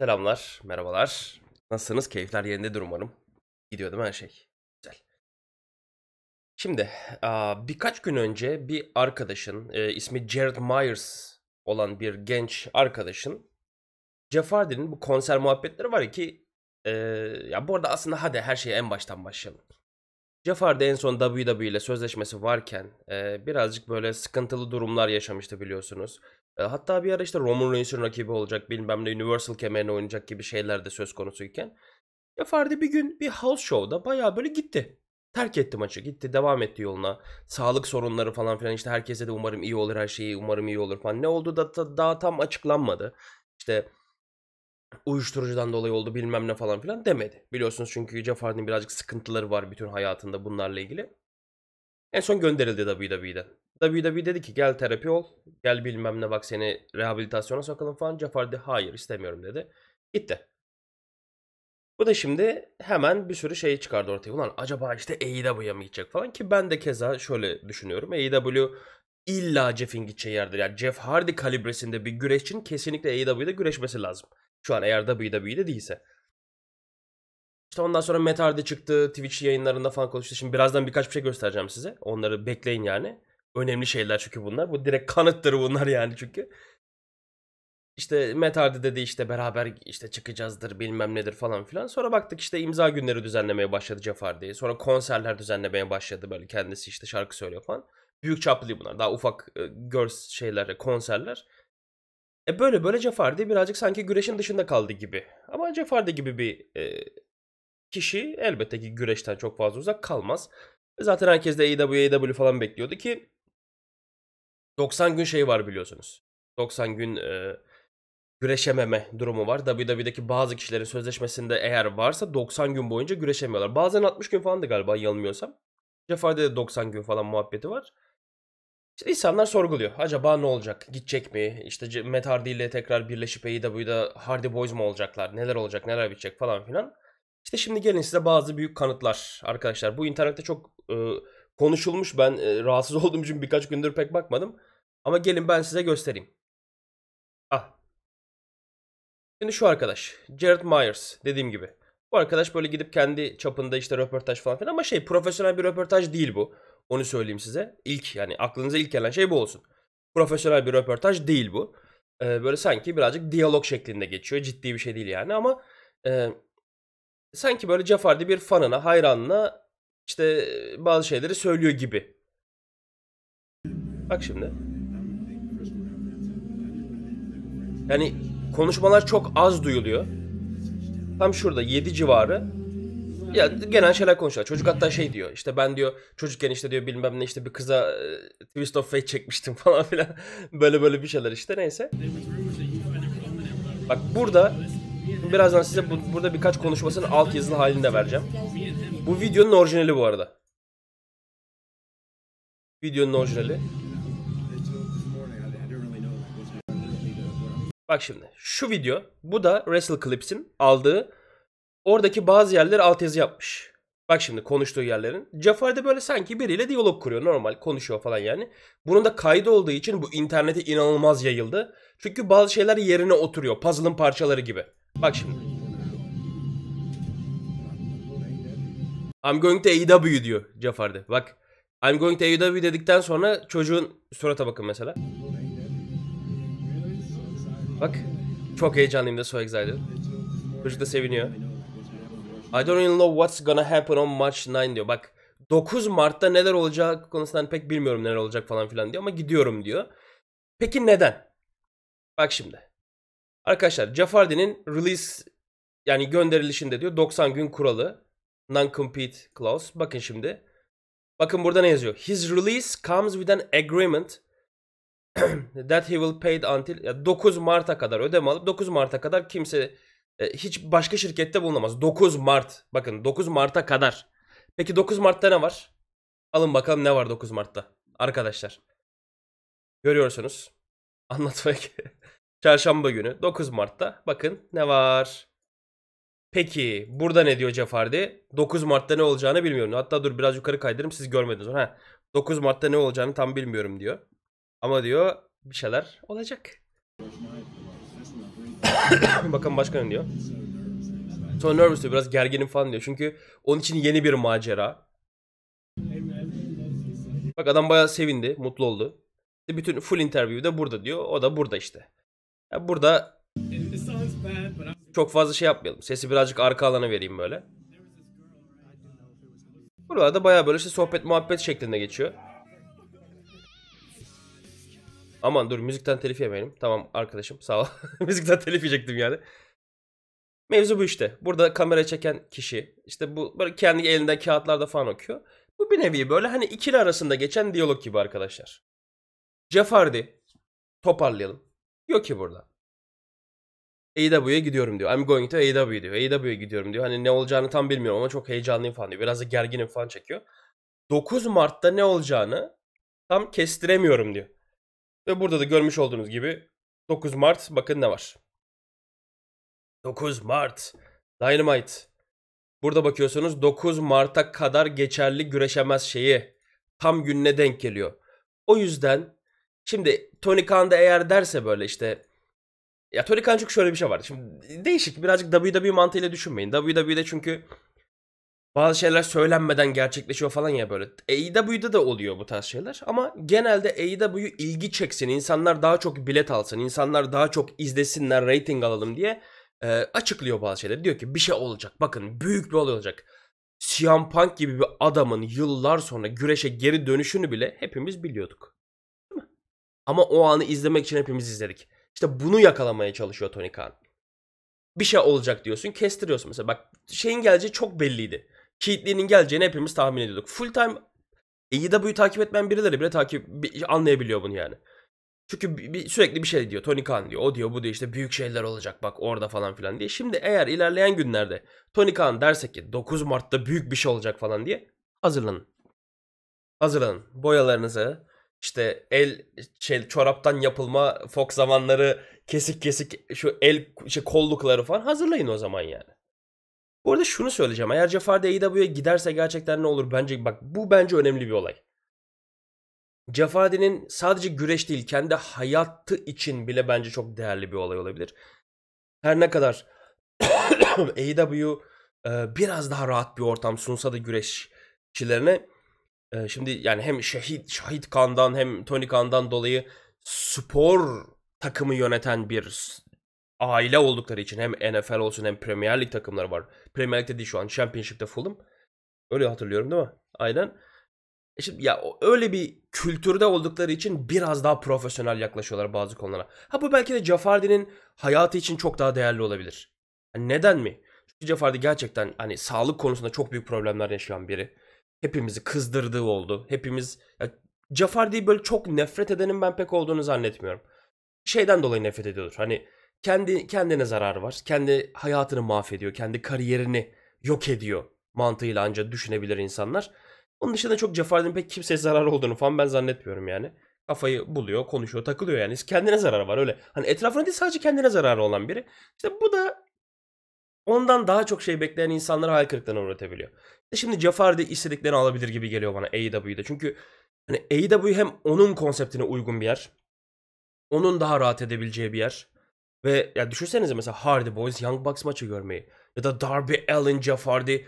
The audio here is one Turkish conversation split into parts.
Selamlar, merhabalar. Nasılsınız? Keyifler yerindedir umarım. Gidiyor değil mi her şey? Güzel. Şimdi birkaç gün önce bir arkadaşın, ismi Jared Myers olan bir genç arkadaşın Jeff Hardy'nin bu konser muhabbetleri var ki ya bu arada aslında hadi her şeye en baştan başlayalım. Jeff Hardy en son WWE ile sözleşmesi varken birazcık böyle sıkıntılı durumlar yaşamıştı biliyorsunuz. E, hatta bir ara işte Roman Reigns'in rakibi olacak bilmem ne Universal kemerini oynayacak gibi şeyler de söz konusuyken. Ya Ferdi bir gün bir house show'da baya böyle gitti. Terk etti maçı gitti devam etti yoluna. Sağlık sorunları falan filan işte herkese de umarım iyi olur her şeyi umarım iyi olur falan. Ne oldu da, daha tam açıklanmadı. İşte uyuşturucudan dolayı oldu bilmem ne falan filan demedi. Biliyorsunuz çünkü Yüce Ferdi'nin birazcık sıkıntıları var bütün hayatında bunlarla ilgili. En son gönderildi WWE'den. WWE dedi ki gel terapi ol. Gel bilmem ne bak seni rehabilitasyona sokalım falan. Jafar de hayır istemiyorum dedi. Gitti. Bu da şimdi hemen bir sürü şey çıkardı ortaya. Ulan acaba işte AEW'ya mı gidecek falan ki ben de keza şöyle düşünüyorum. AEW illa Jeff'in gideceği yerdir. Yani Jeff Hardy kalibresinde bir güreşçin kesinlikle AEW'de güreşmesi lazım. Şu an eğer WWE'de değilse. İşte ondan sonra Metar'da çıktı. Twitch yayınlarında falan konuştu. Şimdi birazdan birkaç bir şey göstereceğim size. Onları bekleyin yani önemli şeyler çünkü bunlar. Bu direkt kanıttır bunlar yani çünkü. İşte Metardi dedi işte beraber işte çıkacağızdır bilmem nedir falan filan. Sonra baktık işte imza günleri düzenlemeye başladı Cefar diye. Sonra konserler düzenlemeye başladı böyle kendisi işte şarkı söylüyor falan. Büyük çaplı bunlar daha ufak e, girls şeyler konserler. E böyle böyle Cefardi birazcık sanki güreşin dışında kaldı gibi. Ama Cefardi gibi bir e, kişi elbette ki güreşten çok fazla uzak kalmaz. Zaten herkes de AEW, AEW falan bekliyordu ki 90 gün şey var biliyorsunuz. 90 gün e, güreşememe durumu var. WWE'deki bazı kişilerin sözleşmesinde eğer varsa 90 gün boyunca güreşemiyorlar. Bazen 60 gün falan falandı galiba yanılmıyorsam. Jeff Hardy'de 90 gün falan muhabbeti var. İşte insanlar sorguluyor. Acaba ne olacak? Gidecek mi? İşte Matt Hardy ile tekrar birleşip AEW'da Hardy Boys mu olacaklar? Neler olacak? Neler bitecek falan filan. İşte şimdi gelin size bazı büyük kanıtlar arkadaşlar. Bu internette çok e, konuşulmuş. Ben e, rahatsız olduğum için birkaç gündür pek bakmadım. Ama gelin ben size göstereyim. Ah. Şimdi şu arkadaş. Jared Myers dediğim gibi. Bu arkadaş böyle gidip kendi çapında işte röportaj falan filan ama şey profesyonel bir röportaj değil bu. Onu söyleyeyim size. İlk yani aklınıza ilk gelen şey bu olsun. Profesyonel bir röportaj değil bu. Ee, böyle sanki birazcık diyalog şeklinde geçiyor. Ciddi bir şey değil yani ama e, sanki böyle Cefardi bir fanına, hayranına işte bazı şeyleri söylüyor gibi. Bak şimdi. Yani konuşmalar çok az duyuluyor. Tam şurada 7 civarı. Ya genel şeyler konuşuyor. Çocuk hatta şey diyor. İşte ben diyor çocukken işte diyor bilmem ne işte bir kıza e, Twist of Fate çekmiştim falan filan. böyle böyle bir şeyler işte neyse. Bak burada birazdan size bu, burada birkaç konuşmasının alt yazılı halini de vereceğim. Bu videonun orijinali bu arada. Videonun orijinali. Bak şimdi şu video bu da Wrestle Clips'in aldığı oradaki bazı yerleri alt yazı yapmış. Bak şimdi konuştuğu yerlerin. Jafar da böyle sanki biriyle diyalog kuruyor normal konuşuyor falan yani. Bunun da kaydı olduğu için bu internete inanılmaz yayıldı. Çünkü bazı şeyler yerine oturuyor puzzle'ın parçaları gibi. Bak şimdi. I'm going to AEW diyor Jafar'da. Bak I'm going to AEW dedikten sonra çocuğun surata bakın mesela. Bak. Çok heyecanlıyım da so excited. Çocuk da seviniyor. I don't even know what's gonna happen on March 9 diyor. Bak 9 Mart'ta neler olacak konusundan pek bilmiyorum neler olacak falan filan diyor ama gidiyorum diyor. Peki neden? Bak şimdi. Arkadaşlar Jafardi'nin release yani gönderilişinde diyor 90 gün kuralı. Non-compete clause. Bakın şimdi. Bakın burada ne yazıyor? His release comes with an agreement that he will paid until ya 9 Mart'a kadar ödeme alıp 9 Mart'a kadar kimse e, hiç başka şirkette bulunamaz. 9 Mart. Bakın 9 Mart'a kadar. Peki 9 Mart'ta ne var? Alın bakalım ne var 9 Mart'ta arkadaşlar. Görüyorsunuz. Anlatmak. Çarşamba günü 9 Mart'ta bakın ne var. Peki burada ne diyor Cefardi? 9 Mart'ta ne olacağını bilmiyorum. Hatta dur biraz yukarı kaydırırım siz görmediniz. Ha, 9 Mart'ta ne olacağını tam bilmiyorum diyor. Ama diyor bir şeyler olacak. Bakın başkanım diyor. Sonra nervous diyor. Biraz gerginim falan diyor. Çünkü onun için yeni bir macera. Bak adam bayağı sevindi. Mutlu oldu. İşte bütün full interview de burada diyor. O da burada işte. Yani burada çok fazla şey yapmayalım. Sesi birazcık arka alana vereyim böyle. Buralarda bayağı böyle işte sohbet muhabbet şeklinde geçiyor. Aman dur müzikten telif yemeyelim. Tamam arkadaşım sağ ol. müzikten telif yiyecektim yani. Mevzu bu işte. Burada kamera çeken kişi işte bu böyle kendi elinden kağıtlarda falan okuyor. Bu bir nevi böyle hani ikili arasında geçen diyalog gibi arkadaşlar. Cefardi, toparlayalım. Yok ki burada. AEW'ye gidiyorum diyor. I'm going to AEW diyor. AEW'ye gidiyorum diyor. Hani ne olacağını tam bilmiyorum ama çok heyecanlıyım falan diyor. Biraz da gerginim falan çekiyor. 9 Mart'ta ne olacağını tam kestiremiyorum diyor. Ve burada da görmüş olduğunuz gibi 9 Mart bakın ne var. 9 Mart Dynamite. Burada bakıyorsunuz 9 Mart'a kadar geçerli güreşemez şeyi tam gününe denk geliyor. O yüzden şimdi Tony Khan da eğer derse böyle işte ya Tony Khan çünkü şöyle bir şey var. Şimdi değişik birazcık WWE mantığıyla düşünmeyin. WWE'de çünkü bazı şeyler söylenmeden gerçekleşiyor falan ya böyle. AEW'da da oluyor bu tarz şeyler ama genelde AEW ilgi çeksin, insanlar daha çok bilet alsın, insanlar daha çok izlesinler, rating alalım diye e, açıklıyor bazı şeyleri. Diyor ki bir şey olacak, bakın büyük bir olay olacak. CM Punk gibi bir adamın yıllar sonra güreşe geri dönüşünü bile hepimiz biliyorduk. Değil mi? Ama o anı izlemek için hepimiz izledik. İşte bunu yakalamaya çalışıyor Tony Khan bir şey olacak diyorsun kestiriyorsun mesela. Bak şeyin geleceği çok belliydi. Keatley'nin geleceğini hepimiz tahmin ediyorduk. Full time AEW'yu takip etmeyen birileri bile takip anlayabiliyor bunu yani. Çünkü bir, sürekli bir şey diyor. Tony Khan diyor. O diyor bu diyor işte büyük şeyler olacak bak orada falan filan diye. Şimdi eğer ilerleyen günlerde Tony Khan derse ki 9 Mart'ta büyük bir şey olacak falan diye hazırlanın. Hazırlanın. Boyalarınızı işte el şey çoraptan yapılma Fox zamanları kesik kesik şu el şey, kollukları falan hazırlayın o zaman yani. Bu arada şunu söyleyeceğim. Eğer Jafar AEW'ye giderse gerçekten ne olur? Bence bak bu bence önemli bir olay. Cefadi'nin sadece güreş değil kendi hayatı için bile bence çok değerli bir olay olabilir. Her ne kadar AEW e, biraz daha rahat bir ortam sunsa da güreşçilerine e, şimdi yani hem Şehit Şahit Khan'dan hem Tony Khan'dan dolayı spor takımı yöneten bir aile oldukları için hem NFL olsun hem Premier Lig takımları var. Premier Lig'de değil şu an Championship'te Fulham. Öyle hatırlıyorum değil mi? Aynen. E şimdi ya öyle bir kültürde oldukları için biraz daha profesyonel yaklaşıyorlar bazı konulara. Ha bu belki de Cafardi'nin hayatı için çok daha değerli olabilir. Yani neden mi? Çünkü Cafardi gerçekten hani sağlık konusunda çok büyük problemler yaşayan biri. Hepimizi kızdırdığı oldu. Hepimiz ya Cafardi'yi böyle çok nefret edenin ben pek olduğunu zannetmiyorum. Şeyden dolayı nefret ediyordur. Hani kendi kendine zarar var. Kendi hayatını mahvediyor. Kendi kariyerini yok ediyor mantığıyla ancak düşünebilir insanlar. Onun dışında çok Cefardin pek kimseye zarar olduğunu falan ben zannetmiyorum yani. Kafayı buluyor, konuşuyor, takılıyor yani. Kendine zararı var öyle. Hani etrafına değil sadece kendine zararı olan biri. İşte bu da ondan daha çok şey bekleyen insanlara hayal kırıklığına uğratabiliyor. İşte şimdi Cefardi istediklerini alabilir gibi geliyor bana AEW'de. Çünkü hani AEW hem onun konseptine uygun bir yer. Onun daha rahat edebileceği bir yer. Ve ya düşünsenize mesela Hardy Boys Young Bucks maçı görmeyi. Ya da Darby Allin Jeff Hardy e,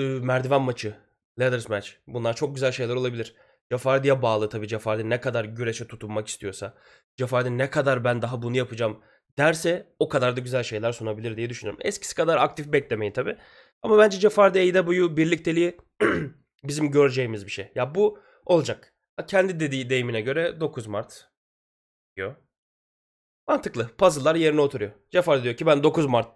merdiven maçı. Ladders match. Bunlar çok güzel şeyler olabilir. Jeff Hardy'ye bağlı tabii. Jeff Hardy ne kadar güreşe tutunmak istiyorsa. Jeff Hardy ne kadar ben daha bunu yapacağım derse o kadar da güzel şeyler sunabilir diye düşünüyorum. Eskisi kadar aktif beklemeyin tabii. Ama bence Jeff Hardy AEW birlikteliği bizim göreceğimiz bir şey. Ya bu olacak. Kendi dediği deyimine göre 9 Mart diyor. Mantıklı. Puzzle'lar yerine oturuyor. Jafar diyor ki ben 9 Mart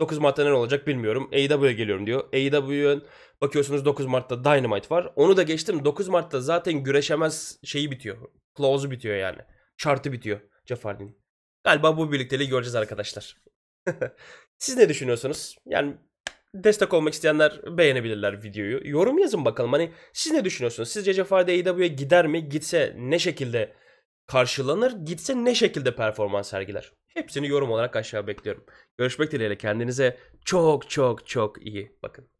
9 Mart'ta ne olacak bilmiyorum. AEW'ye geliyorum diyor. AEW'ye bakıyorsunuz 9 Mart'ta Dynamite var. Onu da geçtim. 9 Mart'ta zaten güreşemez şeyi bitiyor. Clause'u bitiyor yani. Şartı bitiyor Cefardi'nin. Galiba bu birlikteliği göreceğiz arkadaşlar. Siz ne düşünüyorsunuz? Yani destek olmak isteyenler beğenebilirler videoyu. Yorum yazın bakalım. Hani siz ne düşünüyorsunuz? Sizce Cefardi AEW'ye gider mi? Gitse ne şekilde karşılanır, gitse ne şekilde performans sergiler? Hepsini yorum olarak aşağı bekliyorum. Görüşmek dileğiyle kendinize çok çok çok iyi bakın.